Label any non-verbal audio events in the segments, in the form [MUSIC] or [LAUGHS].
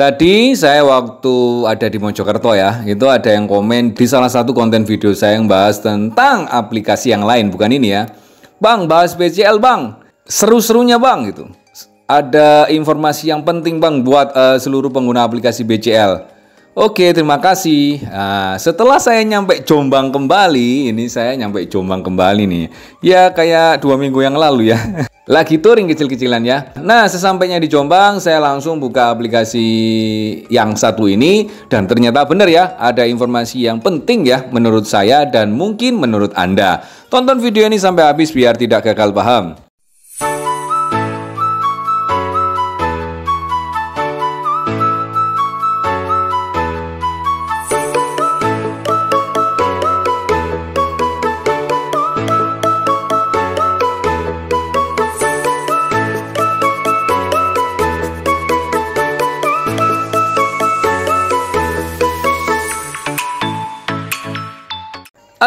Tadi saya waktu ada di Mojokerto ya, itu ada yang komen di salah satu konten video saya yang bahas tentang aplikasi yang lain, bukan ini ya. Bang, bahas BCL bang, seru-serunya bang gitu. Ada informasi yang penting bang buat uh, seluruh pengguna aplikasi BCL. Oke, terima kasih. Nah, setelah saya nyampe Jombang kembali, ini saya nyampe Jombang kembali nih. Ya, kayak dua minggu yang lalu ya. [LAUGHS] Lagi touring kecil-kecilan ya. Nah, sesampainya di Jombang, saya langsung buka aplikasi yang satu ini. Dan ternyata benar ya, ada informasi yang penting ya menurut saya dan mungkin menurut Anda. Tonton video ini sampai habis biar tidak gagal paham.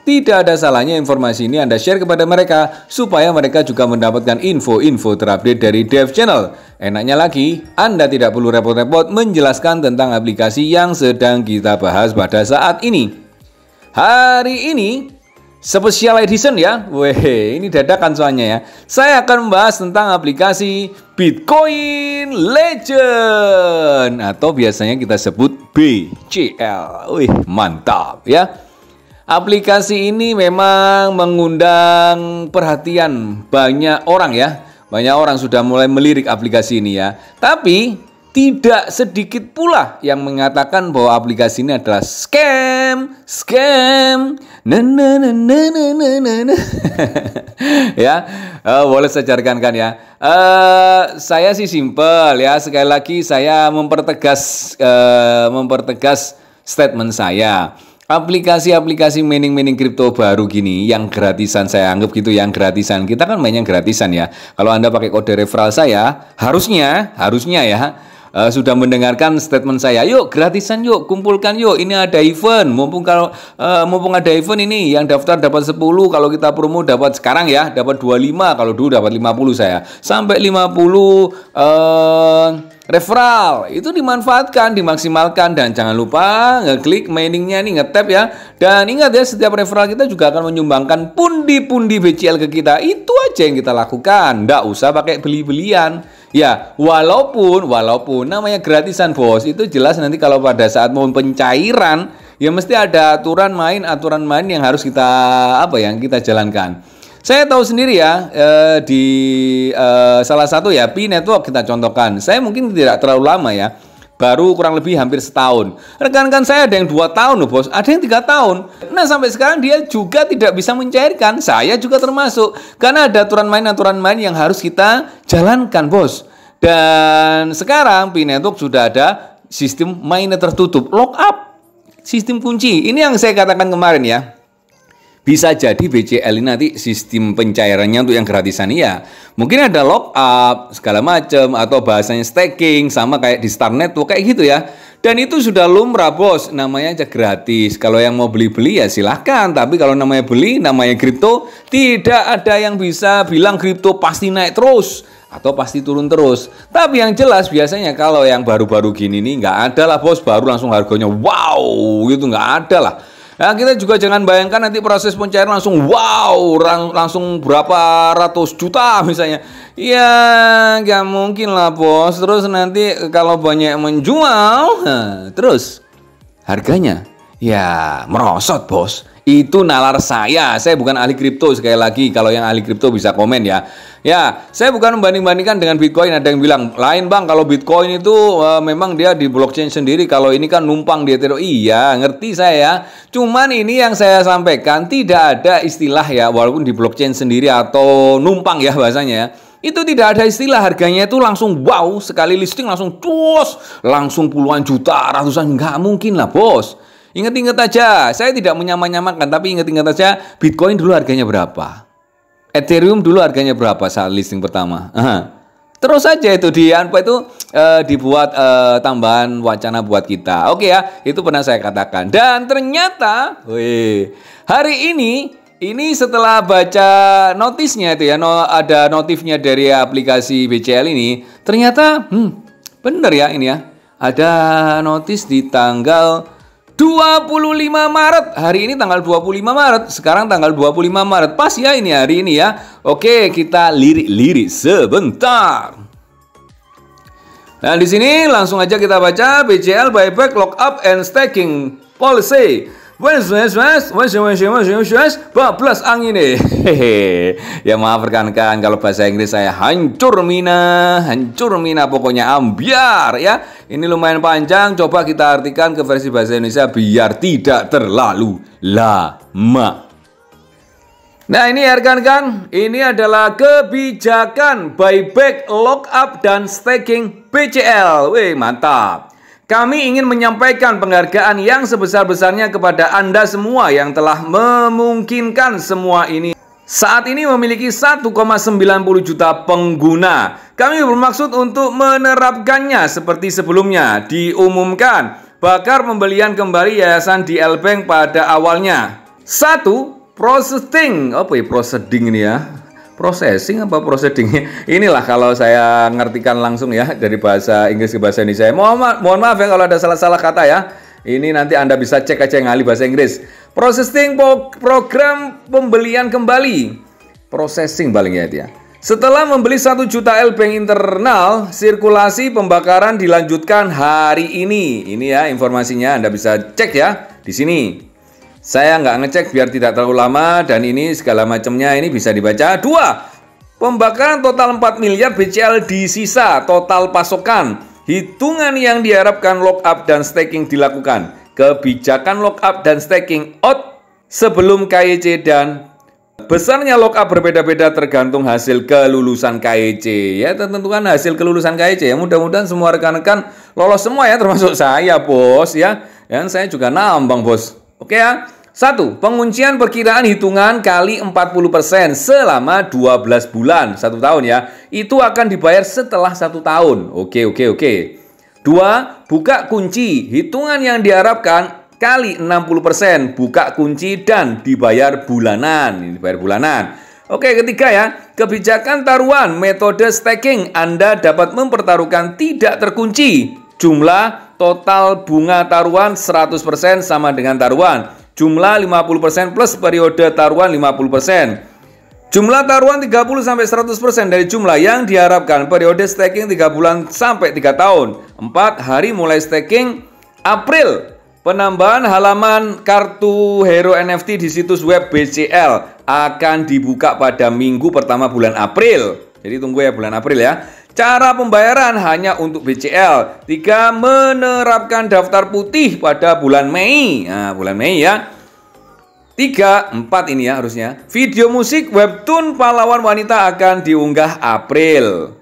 tidak ada salahnya informasi ini Anda share kepada mereka supaya mereka juga mendapatkan info-info terupdate dari Dev Channel. Enaknya lagi, Anda tidak perlu repot-repot menjelaskan tentang aplikasi yang sedang kita bahas pada saat ini. Hari ini Special edition ya, weh ini dadakan soalnya ya. Saya akan membahas tentang aplikasi Bitcoin Legend atau biasanya kita sebut BCL. Wih mantap ya. Aplikasi ini memang mengundang perhatian banyak orang ya. Banyak orang sudah mulai melirik aplikasi ini ya. Tapi tidak sedikit pula yang mengatakan bahwa aplikasi ini adalah scam, scam. Na [LAUGHS] ya, uh, boleh saya carikan kan ya. Uh, saya sih simpel ya. Sekali lagi saya mempertegas uh, mempertegas statement saya aplikasi-aplikasi mining-mining kripto baru gini yang gratisan saya anggap gitu yang gratisan kita kan main gratisan ya kalau anda pakai kode referral saya harusnya harusnya ya uh, sudah mendengarkan statement saya yuk gratisan yuk kumpulkan yuk ini ada event mumpung kalau uh, mumpung ada event ini yang daftar dapat 10 kalau kita promo dapat sekarang ya dapat 25 kalau dulu dapat 50 saya sampai 50 eh uh, referral itu dimanfaatkan, dimaksimalkan dan jangan lupa ngeklik mainingnya nih ngetap ya. Dan ingat ya setiap referral kita juga akan menyumbangkan pundi-pundi BCL ke kita. Itu aja yang kita lakukan. Nggak usah pakai beli-belian. Ya, walaupun walaupun namanya gratisan bos itu jelas nanti kalau pada saat mau pencairan ya mesti ada aturan main aturan main yang harus kita apa ya, yang kita jalankan. Saya tahu sendiri ya eh, di eh, salah satu ya P Network kita contohkan. Saya mungkin tidak terlalu lama ya, baru kurang lebih hampir setahun. Rekan-rekan saya ada yang dua tahun loh bos, ada yang tiga tahun. Nah sampai sekarang dia juga tidak bisa mencairkan, saya juga termasuk. Karena ada aturan main-aturan main yang harus kita jalankan bos. Dan sekarang P Network sudah ada sistem mainnya tertutup, lock up, sistem kunci. Ini yang saya katakan kemarin ya bisa jadi BCL ini nanti sistem pencairannya untuk yang gratisan ya mungkin ada lock up segala macam atau bahasanya staking sama kayak di Star Network kayak gitu ya dan itu sudah lumrah bos namanya aja gratis kalau yang mau beli-beli ya silahkan tapi kalau namanya beli namanya kripto tidak ada yang bisa bilang kripto pasti naik terus atau pasti turun terus. Tapi yang jelas biasanya kalau yang baru-baru gini nih nggak ada lah bos baru langsung harganya wow gitu nggak ada lah. Nah, kita juga jangan bayangkan nanti proses pencairan langsung wow, lang langsung berapa ratus juta [LAUGHS] misalnya. Ya, nggak mungkin lah bos. Terus nanti kalau banyak menjual, terus harganya ya merosot bos. Itu nalar saya. Saya bukan ahli kripto sekali lagi. Kalau yang ahli kripto bisa komen ya. Ya, saya bukan membanding-bandingkan dengan Bitcoin. Ada yang bilang lain bang, kalau Bitcoin itu e, memang dia di blockchain sendiri. Kalau ini kan numpang di Ethereum. Iya, ngerti saya. Ya. Cuman ini yang saya sampaikan tidak ada istilah ya, walaupun di blockchain sendiri atau numpang ya bahasanya. Ya. itu tidak ada istilah harganya itu langsung wow sekali listing langsung cus langsung puluhan juta ratusan nggak mungkin lah bos Ingat-ingat aja, saya tidak menyamakan, tapi ingat-ingat aja Bitcoin dulu harganya berapa. Ethereum dulu harganya berapa saat listing pertama. Aha. Terus saja itu di apa itu e, dibuat e, tambahan wacana buat kita. Oke ya, itu pernah saya katakan. Dan ternyata, wih, hari ini ini setelah baca notisnya itu ya, no, ada notifnya dari aplikasi BCL ini, ternyata hmm, bener ya ini ya. Ada notis di tanggal 25 Maret. Hari ini tanggal 25 Maret. Sekarang tanggal 25 Maret. Pas ya ini hari ini ya. Oke, kita lirik-lirik sebentar. Nah, di sini langsung aja kita baca BCL buyback lock up and staking policy. Wes wes wes wes wes wes wes wes bablas angin nih. Hehe. Ya maaf rekan-rekan kan kalau bahasa Inggris saya hancur mina, hancur mina pokoknya ambiar ya. Ini lumayan panjang, coba kita artikan ke versi bahasa Indonesia biar tidak terlalu lama. Nah ini ya rekan-rekan, kan, ini adalah kebijakan buyback, lock up, dan staking BCL. Wih mantap. Kami ingin menyampaikan penghargaan yang sebesar-besarnya kepada Anda semua yang telah memungkinkan semua ini. Saat ini memiliki 1,90 juta pengguna. Kami bermaksud untuk menerapkannya seperti sebelumnya diumumkan bakar pembelian kembali yayasan di Elbank pada awalnya. Satu, proseding apa ya proseding ini ya? processing apa proceedingnya? inilah kalau saya ngertikan langsung ya dari bahasa Inggris ke bahasa Indonesia mohon maaf, mohon maaf ya kalau ada salah-salah kata ya ini nanti Anda bisa cek aja ngali bahasa Inggris processing program pembelian kembali processing paling ya dia setelah membeli satu juta L-Bank internal sirkulasi pembakaran dilanjutkan hari ini ini ya informasinya Anda bisa cek ya di sini saya nggak ngecek biar tidak terlalu lama dan ini segala macamnya ini bisa dibaca. Dua, pembakaran total 4 miliar BCL di sisa total pasokan. Hitungan yang diharapkan lock up dan staking dilakukan. Kebijakan lock up dan staking out sebelum KYC e dan Besarnya lock up berbeda-beda tergantung hasil kelulusan KIC e ya tentukan hasil kelulusan KIC e ya mudah-mudahan semua rekan-rekan lolos semua ya termasuk saya bos ya dan saya juga nambang bos oke ya 1. Penguncian perkiraan hitungan kali 40% selama 12 bulan, satu tahun ya. Itu akan dibayar setelah satu tahun. Oke, oke, oke. Dua, Buka kunci hitungan yang diharapkan kali 60% buka kunci dan dibayar bulanan. Ini dibayar bulanan. Oke, ketiga ya. Kebijakan taruhan metode staking Anda dapat mempertaruhkan tidak terkunci. Jumlah total bunga taruhan 100% sama dengan taruhan. Jumlah 50% plus periode taruhan 50%. Jumlah taruhan 30 sampai 100% dari jumlah yang diharapkan periode staking 3 bulan sampai 3 tahun. 4 hari mulai staking April. Penambahan halaman kartu Hero NFT di situs web BCL akan dibuka pada minggu pertama bulan April. Jadi tunggu ya bulan April ya. Cara pembayaran hanya untuk BCL. Tiga Menerapkan daftar putih pada bulan Mei. Nah, bulan Mei ya. Tiga empat ini ya harusnya. Video musik webtoon pahlawan wanita akan diunggah April.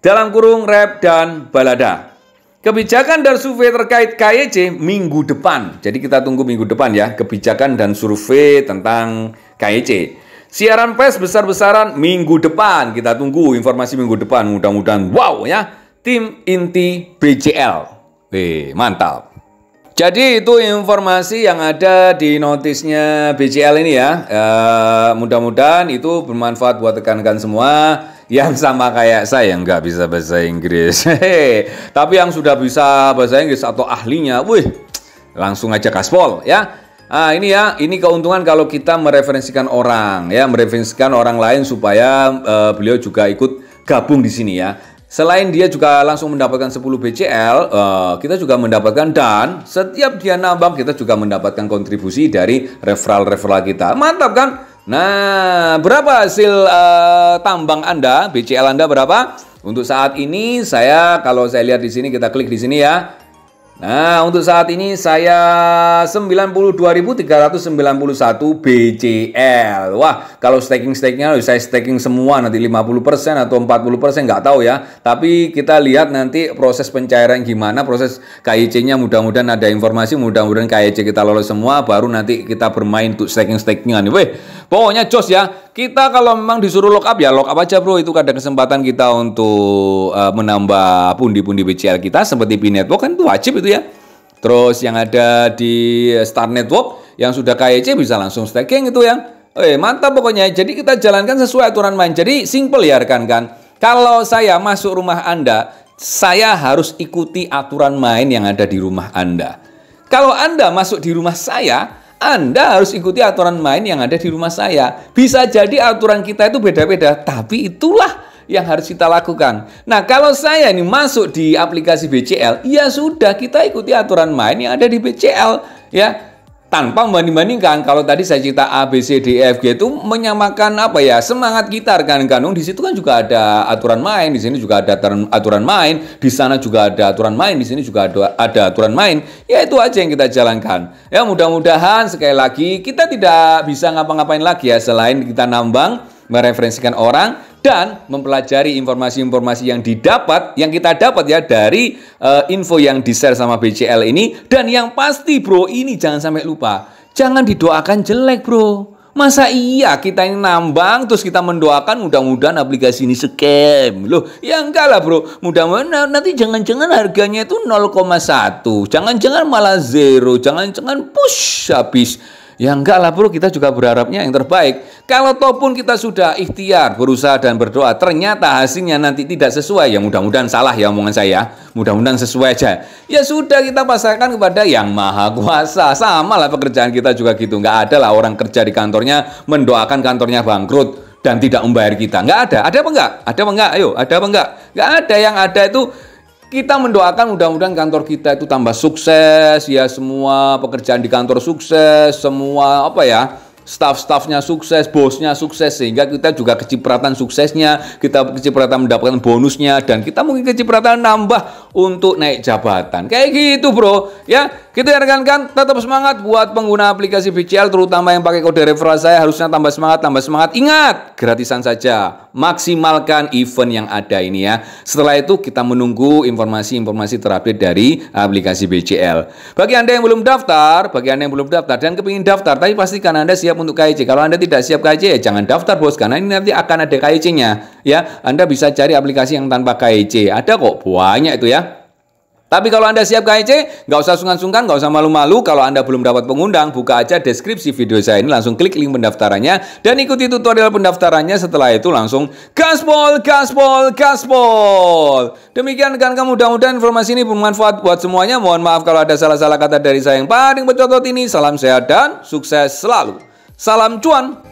Dalam kurung rap dan balada. Kebijakan dan survei terkait KYC minggu depan. Jadi kita tunggu minggu depan ya, kebijakan dan survei tentang KYC. Siaran pes besar-besaran minggu depan. Kita tunggu informasi minggu depan. Mudah-mudahan wow ya. Tim inti BCL. Wih, mantap. Jadi itu informasi yang ada di notisnya BCL ini ya. E, mudah-mudahan itu bermanfaat buat rekan-rekan semua yang sama kayak saya yang nggak bisa bahasa Inggris. Hehehe. [LAUGHS] Tapi yang sudah bisa bahasa Inggris atau ahlinya, wih, langsung aja gaspol ya. Ah, ini ya, ini keuntungan kalau kita mereferensikan orang ya, mereferensikan orang lain supaya uh, beliau juga ikut gabung di sini ya. Selain dia juga langsung mendapatkan 10 BCL, uh, kita juga mendapatkan dan setiap dia nambang kita juga mendapatkan kontribusi dari referral-referral kita. Mantap kan? Nah, berapa hasil uh, tambang Anda? BCL Anda berapa? Untuk saat ini saya kalau saya lihat di sini kita klik di sini ya. Nah, untuk saat ini saya 92.391 BCL. Wah, kalau staking-stakingnya saya staking semua nanti 50% atau 40% nggak tahu ya. Tapi kita lihat nanti proses pencairan gimana, proses KIC-nya mudah-mudahan ada informasi, mudah-mudahan KIC kita lolos semua, baru nanti kita bermain untuk staking-stakingnya nih. Weh, Pokoknya jos ya, kita kalau memang disuruh lock up ya lock up aja bro. Itu kadang kesempatan kita untuk uh, menambah pundi-pundi BCL kita seperti B Network kan itu wajib itu ya. Terus yang ada di Star Network yang sudah KEC bisa langsung staking itu ya. Eh mantap pokoknya. Jadi kita jalankan sesuai aturan main. Jadi simple ya rekan kan Kalau saya masuk rumah Anda, saya harus ikuti aturan main yang ada di rumah Anda. Kalau Anda masuk di rumah saya, anda harus ikuti aturan main yang ada di rumah saya. Bisa jadi aturan kita itu beda-beda, tapi itulah yang harus kita lakukan. Nah, kalau saya ini masuk di aplikasi BCL, ya sudah kita ikuti aturan main yang ada di BCL, ya tanpa membanding-bandingkan kalau tadi saya cerita A B C D E F G itu menyamakan apa ya semangat kita kan kanung di situ kan juga ada aturan main di sini juga ada aturan main di sana juga ada aturan main di sini juga ada, ada aturan main ya itu aja yang kita jalankan ya mudah-mudahan sekali lagi kita tidak bisa ngapa-ngapain lagi ya selain kita nambang mereferensikan orang dan mempelajari informasi-informasi yang didapat yang kita dapat ya dari uh, info yang di-share sama BCL ini dan yang pasti bro ini jangan sampai lupa jangan didoakan jelek bro Masa iya kita ini nambang terus kita mendoakan mudah-mudahan aplikasi ini scam. Loh, ya enggak lah bro. Mudah-mudahan nanti jangan-jangan harganya itu 0,1. Jangan-jangan malah zero. Jangan-jangan push habis. Ya enggak lah bro, kita juga berharapnya yang terbaik. Kalau toh pun kita sudah ikhtiar, berusaha dan berdoa, ternyata hasilnya nanti tidak sesuai. Ya mudah-mudahan salah ya omongan saya. Mudah-mudahan sesuai aja. Ya sudah kita pasarkan kepada yang maha kuasa. Sama lah pekerjaan kita juga gitu. Enggak ada lah orang kerja di kantornya mendoakan kantornya bangkrut dan tidak membayar kita. Enggak ada. Ada apa enggak? Ada apa enggak? Ayo, ada apa enggak? Enggak ada yang ada itu kita mendoakan mudah-mudahan kantor kita itu tambah sukses ya semua pekerjaan di kantor sukses semua apa ya staff-staffnya sukses, bosnya sukses sehingga kita juga kecipratan suksesnya, kita kecipratan mendapatkan bonusnya dan kita mungkin kecipratan nambah untuk naik jabatan. Kayak gitu, Bro. Ya, Gitu ya rekan-rekan, tetap semangat buat pengguna aplikasi BCL terutama yang pakai kode referral saya harusnya tambah semangat, tambah semangat. Ingat, gratisan saja. Maksimalkan event yang ada ini ya. Setelah itu kita menunggu informasi-informasi terupdate dari aplikasi BCL. Bagi Anda yang belum daftar, bagi Anda yang belum daftar dan kepingin daftar, tapi pastikan Anda siap untuk KIC. Kalau Anda tidak siap KIC ya jangan daftar bos, karena ini nanti akan ada KIC-nya. Ya, Anda bisa cari aplikasi yang tanpa KIC. Ada kok banyak itu ya. Tapi kalau Anda siap KIC, nggak usah sungkan-sungkan, nggak usah malu-malu. Kalau Anda belum dapat pengundang, buka aja deskripsi video saya ini, langsung klik link pendaftarannya, dan ikuti tutorial pendaftarannya. Setelah itu langsung gaspol, gaspol, gaspol. Demikian kan kamu mudah-mudahan informasi ini bermanfaat buat semuanya. Mohon maaf kalau ada salah-salah kata dari saya yang paling bercotot ini. Salam sehat dan sukses selalu. Salam cuan.